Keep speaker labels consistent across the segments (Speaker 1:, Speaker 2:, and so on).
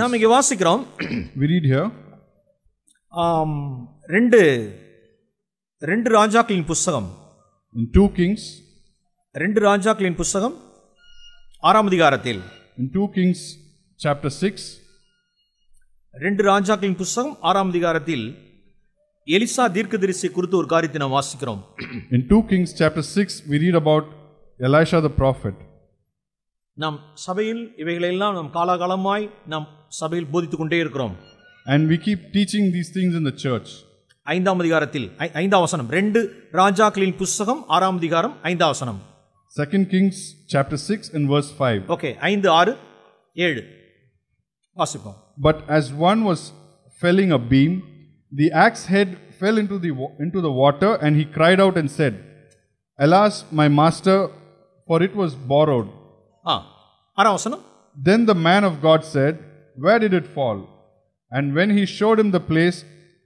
Speaker 1: நாம் இங்கே வாசிக்கிறோம் we read here ஆம் ரெண்டு ரெண்டு ராஜாக்களின் புஸ்தகம் in two kings ரெண்டு ராஜாக்களின் புஸ்தகம் ஆறாம் அதிகாரத்தில் in two kings chapter 6 ரெண்டு ராஜாக்களின் புஸ்தகம் ஆறாம் அதிகாரத்தில் எலிசா தீர்க்கதரிசி குறித்து ஒரு காரியத்தை நாம் வாசிக்கிறோம் in two kings chapter 6 we read about elisha the prophet நாம் சபையில் இவைகளையெல்லாம் நாம் காலாகாலமாய் நாம் சபையில் போதித்து கொண்டே இருக்கிறோம் and we keep teaching these things in the church ஐந்தாம் அதிகாரத்தில் ஐந்தாம் வசனம் ரெண்டு ராஜாக்களின் புஸ்தகம் ஆறாம் அதிகாரம் ஐந்தாம் வசனம் second Kings chapter six and verse five okay ஐந்து ஆறு ஏழு வாசிப்போம் but as one was felling a beam the axe head fell into the into the water and he cried out and said alas my master for it was borrowed then the man of God said, Where did it fall? And when he showed him the place,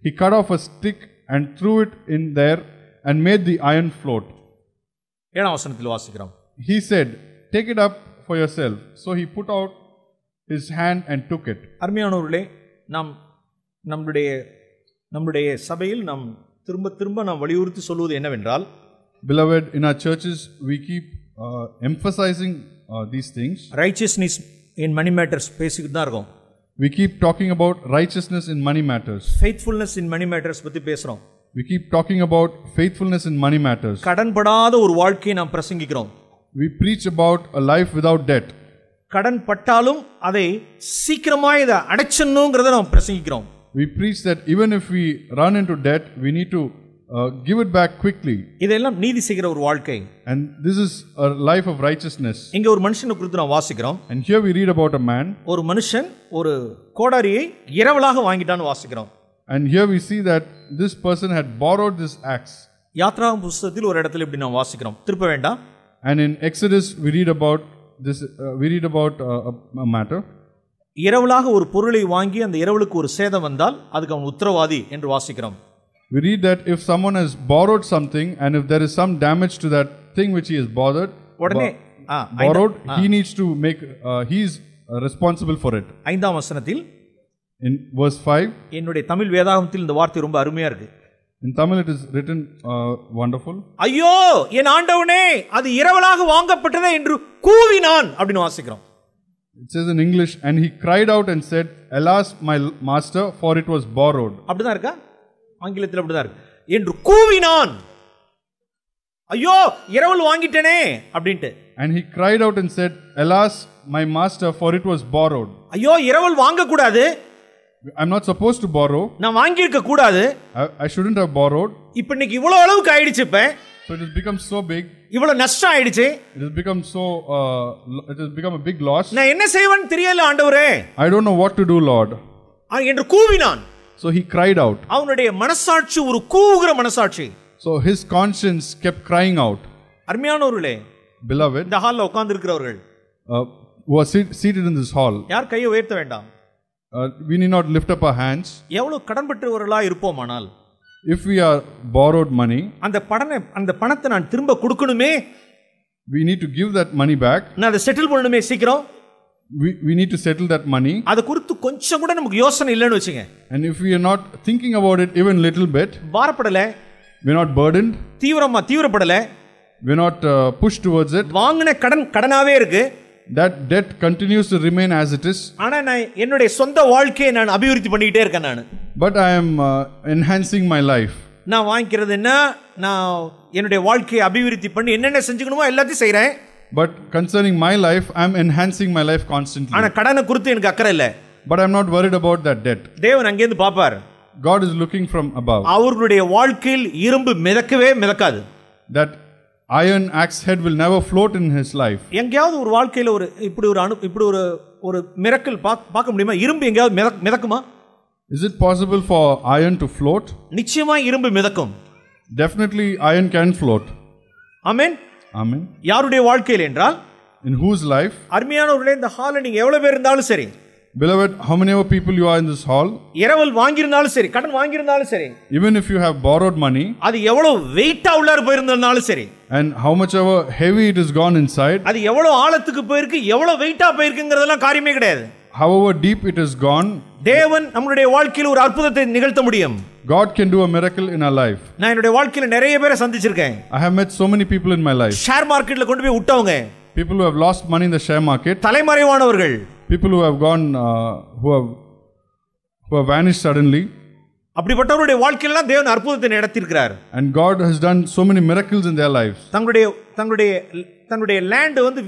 Speaker 1: he cut off a stick and threw it in there and made the iron float. He said, Take it up for yourself. So he put out his hand and took it. அருமையானவர்களே நாம் நம்முடைய நம்முடைய சபையில் நாம் திரும்ப திரும்ப நாம் வலியுறுத்தி சொல்வது என்னவென்றால் Beloved, in our churches, we keep uh, emphasizing uh, these things. Righteousness in money matters. பேசிக்கிட்டு தான் இருக்கோம் we keep talking about righteousness in money matters faithfulness in money matters பத்தி பேசுறோம் we keep talking about faithfulness in money matters கடன்படாத ஒரு வாழ்க்கையை நாம் பிரசங்கிக்கிறோம் we preach about a life without debt கடன் பட்டாலும் அதை சீக்கிரமா இதை அடைச்சிடணுங்கிறத நாம் பிரசங்கிக்கிறோம் we preach that even if we run into debt we need to uh, give it back quickly இதெல்லாம் நீதி செய்கிற ஒரு வாழ்க்கை and this is a life of righteousness In ஒரு மனுஷனை குறித்து நாம் வாசிக்கிறோம் and here we read about a man Or a ஒரு மனுஷன் ஒரு கோடாரியை இரவலாக வாங்கிட்டான்னு வாசிக்கிறோம் and here we see that this person had borrowed this axe Yatra புத்தகத்தில் ஒரு இடத்துல இப்படி நாம் வாசிக்கிறோம் திருப்ப and in exodus we read about this uh, we read about uh, a matter இரவலாக ஒரு பொருளை வாங்கி அந்த இரவலுக்கு ஒரு சேதம் வந்தால் அதுக்கு அவன் உத்தரவாதி we read that if someone has borrowed something and if there is some damage to that thing which he has bothered, borrowed, he needs to make, uh, he is uh, responsible for it. ஐந்தாம் வசனத்தில் in verse 5 என்னுடைய தமிழ் வேதாகமத்தில் இந்த வார்த்தை ரொம்ப அருமையா இருக்கு In Tamil it is written uh, wonderful. ஐயோ என் ஆண்டவனே அது இரவலாக வாங்கப்பட்டதே என்று கூவினான் அப்படின்னு வாசிக்கிறோம் It says in English and he cried out and said alas my master for it was borrowed. அப்படிதான் இருக்கா ஆங்கிலத்தில் அப்படிதான் இருக்கு என்று கூவினான் ஐயோ இரவல் அப்படின்ட்டு and he cried out and said alas my master for it was borrowed ஐயோ இரவல் வாங்க கூடாது I'm not supposed to borrow நான் வாங்கி இருக்க கூடாது I shouldn't have borrowed இப்போ இன்னைக்கு இவ்வளவு அளவுக்கு ஆயிடுச்சு இப்போ so it has become so big இவ்வளவு நஷ்டம் ஆயிடுச்சு it has become so uh, it has become a big loss நான் என்ன செய்வேன்னு தெரியல ஆண்டவரே I don't know what to do lord என்று கூவினான் so he cried out. அவனுடைய மனசாட்சி ஒரு கூவுகிற மனசாட்சி. So his conscience kept crying out. அருமையானவர்களே. Beloved. இந்த hall, உட்கார்ந்து இருக்கிறவர்கள். Uh, who are seated in this hall. யார் கையை உயர்த்த வேண்டாம். Uh, we need not lift up our hands. எவ்வளவு கடன்பட்டவர்களா இருப்போமானால் If we are borrowed money. அந்த படனை அந்த பணத்தை நான் திரும்ப கொடுக்கணுமே. We need to give that money back. நான் அதை செட்டில் பண்ணணுமே சீக்கிரம் we, we need to settle that money அதை குறித்து கொஞ்சம் கூட நமக்கு யோசனை இல்லைன்னு வச்சுங்க and if we are not thinking about it even little bit we we're not burdened தீவிரமா தீவிரப்படலை we're not uh, pushed towards it கடன் கடனாவே இருக்கு that debt continues to remain as it is ஆனா நான் என்னுடைய சொந்த வாழ்க்கையை நான் அபிவிருத்தி பண்ணிக்கிட்டே இருக்கேன் நான் but i am uh, enhancing my life நான் வாங்கிக்கிறது என்ன நான் என்னுடைய வாழ்க்கையை அபிவிருத்தி பண்ணி என்னென்ன செஞ்சுக்கணுமோ எல்லாத்தையும் but concerning my life I am enhancing my life constantly ஆனா கடனை குறித்து எனக்கு அக்கறை இல்ல but I am not worried about that debt தேவன் அங்கே இருந்து பாப்பார் God is looking from above அவர்களுடைய வாழ்க்கையில் இரும்பு மிதக்கவே மிதக்காது that iron axe head will never float in his life எங்கேயாவது ஒரு வாழ்க்கையில் ஒரு இப்படி ஒரு அனு இப்படி ஒரு ஒரு மிரக்கல் பார்க்க முடியுமா இரும்பு எங்கேயாவது மிதக் மிதக்குமா is it possible for iron to float நிச்சயமாக இரும்பு மிதக்கும் definitely iron can float I mean amen யாருடைய வாழ்க்கையில் என்றால் in whose life அருமையானவர்களே இந்த ஹால்ல நீங்க எவ்வளோ பேர் இருந்தாலும் சரி Beloved, how many of people you are in this hall? இரவல் வாங்கியிருந்தாலும் சரி கடன் வாங்கியிருந்தாலும் சரி Even if you have borrowed money, அது எவ்வளோ வெயிட்டா உள்ளார் போயிருந்தனாலும் சரி and how much ever heavy it is gone inside, அது எவ்வளோ ஆழத்துக்கு போயிருக்கு எவ்வளோ வெயிட்டா போயிருக்குங்கிறதெல்லாம் காரியமே கிடையாது however deep it is gone, தேவன் நம்மளுடைய வாழ்க்கையில் ஒரு அற்புதத்தை நிகழ்த்த முடியும் God can do a miracle in our life. நான் என்னுடைய வாழ்க்கையில நிறைய பேரை சந்திச்சிருக்கேன் I have met so many people in my life. Share மார்க்கெட்ல கொண்டு போய் விட்டவங்க people who have lost money in the share market. தலைமறைவானவர்கள் people who have gone uh, who have who have vanished suddenly. அப்படிப்பட்டவருடைய வாழ்க்கையிலாம் தேவன் அற்புதத்தை நடத்தியிருக்கிறார் and god has done so many miracles in their lives தங்களுடைய தங்களுடைய தங்களுடைய land வந்து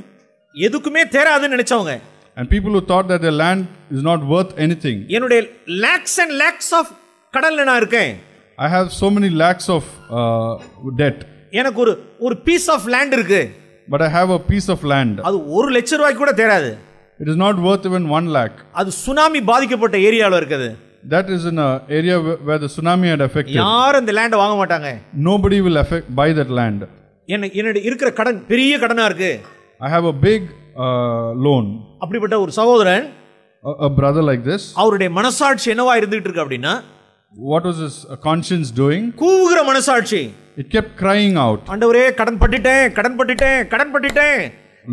Speaker 1: எதுக்குமே தேராதுன்னு நினைச்சவங்க and people who thought that their land is not worth anything என்னுடைய lakhs and lakhs of கடல்ல நான் இருக்கேன் I have so many lakhs of debt எனக்கு ஒரு ஒரு பீஸ் ஆஃப் லேண்ட் இருக்கு but I have a piece of land அது ஒரு லட்சம் ரூபாய்க்கு கூட தேராது it is not worth even one lakh அது சுனாமி பாதிக்கப்பட்ட ஏரியாவில் இருக்குது that is in area where the tsunami had effect யாரும் இந்த லேண்ட் வாங்க மாட்டாங்க nobody will effect by that land என்ன என்னோட இருக்கிற கடன் பெரிய கடனா இருக்கு ஐ ஹாவ் அ பிக் லோன் அப்படிப்பட்ட ஒரு சகோதரன் பிரதர் லைக் திஸ் அவருடைய மனசாட்சி என்னவா இருந்துகிட்டு இருக்கு அப்படின்னா what was his uh, conscience doing it kept crying out ஆண்டவரே கடன் பட்டுட்டேன் கடன் பட்டுட்டேன் கடன் பட்டுட்டேன்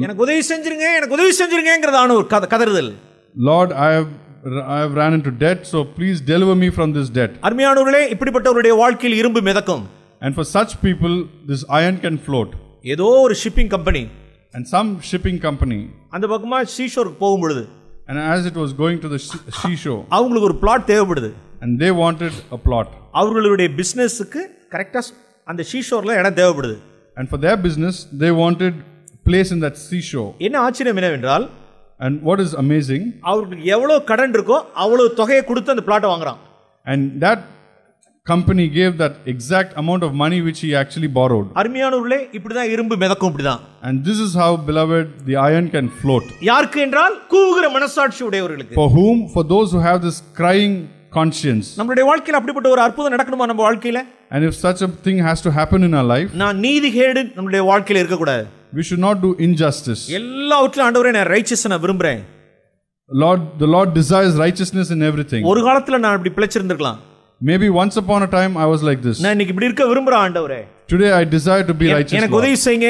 Speaker 1: எனக்கு உதவி செஞ்சிருங்க எனக்கு உதவி செஞ்சிருங்கங்கறத ஆண்டவர் கதறுதல் lord i have I have ran into debt, so please deliver me from this debt. அருமையானவர்களே இப்படிப்பட்டவருடைய வாழ்க்கையில் இரும்பு மிதக்கும் And for such people, this iron can float. ஏதோ ஒரு shipping company. and some shipping company அந்த பக்கமா சீஷோருக்கு போகும் பொழுது and as it was going to the sea shore அவங்களுக்கு ஒரு பிளாட் தேவைப்படுது and they wanted a plot அவர்களுடைய பிஸ்னஸுக்கு கரெக்டாக அந்த ஷீஷோரில் இடம் தேவைப்படுது and for their business they wanted place in that seashore என்ன ஆச்சரியம் என்னவென்றால் அண்ட் வாட் இஸ் அமேசிங் அவர்களுக்கு எவ்வளோ கடன் இருக்கோ அவ்வளோ தொகையை கொடுத்து அந்த பிளாட்டை வாங்குறான் and that company gave that exact amount of money which he actually borrowed அருமையானவர்களே இப்படி தான் இரும்பு மிதக்கும் இப்படி தான் and this is how beloved the iron can float யாருக்கு என்றால் கூவுகிற மனசாட்சி உடையவர்களுக்கு for whom for those who have this crying conscience நம்மளுடைய வாழ்க்கையில அப்படிப்பட்ட ஒரு அற்புதம் நடக்கணுமா நம்ம வாழ்க்கையில and if such a thing has to happen in our life நான் நீதிகேடு நம்மளுடைய வாழ்க்கையில இருக்க கூடாது we should not do injustice எல்லாவற்றிலும் ஆண்டவரே நான் righteousness நான் விரும்புறேன் lord the lord desires righteousness in everything ஒரு காலத்துல நான் இப்படி பிழைச்சிருந்திருக்கலாம் Maybe once upon a time I was like this. நான் இப்படி இருக்க ஆண்டவரே. Today I desire to be righteous. எனக்கு உதவி செய்யுங்க.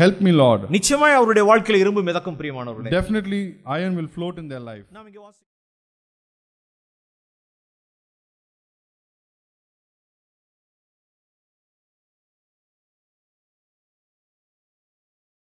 Speaker 1: Help me Lord. நிச்சயமாய் அவருடைய வாழ்க்கையில இரும்பு மிதக்கும் பிரியமானவர்களே. Definitely iron will float in their life.